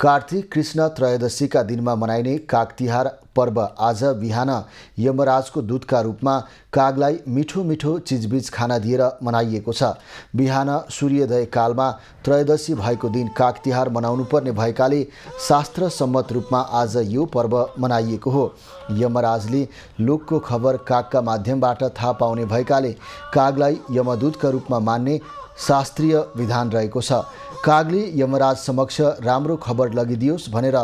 कार्तिक कृष्ण त्रयोदशीका दिनमा मनाइने काग तिहार पर्व आज बिहान यमराजको दूतका रूपमा कागलाई मिठो मिठो चिजबिज खाना दिएर मनाइएको छ बिहान सूर्योदय कालमा त्रयोदशी भएको दिन काग तिहार मनाउनुपर्ने भएकाले शास्त्र सम्मत रूपमा आज यो पर्व मनाइएको हो यमराजले लोकको खबर कागका माध्यमबाट थाहा पाउने भएकाले कागलाई यमदूतका रूपमा मान्ने शास्त्रीय विधान रहेको छ कागले यमराज समक्ष राम्रो खबर लगिदियोस् भनेर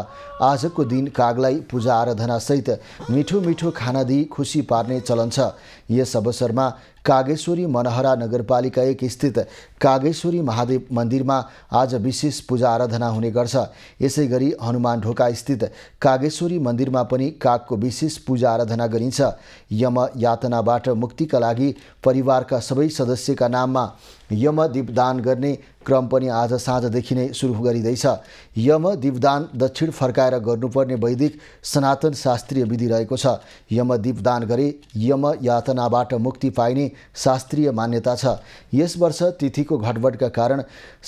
आजको दिन कागलाई पूजा आराधनासहित मिठो मिठो खाना दिई खुसी पार्ने चलन छ यस अवसरमा कागेश्वरी मनहरा नगरपालिका एक स्थित कागेश्वरी महादेव मन्दिरमा आज विशेष पूजा आराधना हुने गर्छ यसै गरी हनुमान ढोका स्थित कागेश्वरी मन्दिरमा पनि कागको विशेष पूजा आराधना गरिन्छ यम यातनाबाट मुक्तिका लागि परिवारका सबै सदस्यका नाममा यम यमदीपदान गर्ने क्रम पनि आज साँझदेखि नै सुरु गरिँदैछ यम दीपदान दक्षिण फर्काएर गर्नुपर्ने वैदिक सनातन शास्त्रीय विधि रहेको छ यम दीपदान गरे यम यातनाबाट मुक्ति पाइने शास्त्रीय मान्यता छ यस वर्ष तिथिको घटबडका कारण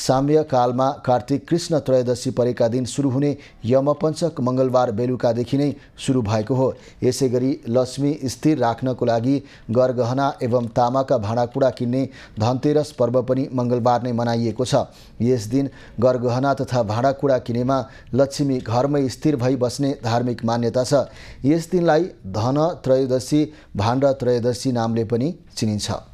साम्यकालमा कार्तिक कृष्ण त्रयोदशी परेका दिन सुरु हुने यमपञ्चक मङ्गलबार बेलुकादेखि नै सुरु भएको हो यसै गरी लक्ष्मी स्थिर राख्नको लागि गरगहना एवं तामाका भाँडाकुँडा किन्ने धनतेरस पर्व पनि मङ्गलबार नै मनाइएको छ यस दिन गरगहना तथा भाँडाकुँडा किनेमा लक्ष्मी घरमै स्थिर भई बस्ने धार्मिक मान्यता छ यस दिनलाई धन त्रयोदशी भाण्ड त्रयोदशी नामले पनि चिनिन्छ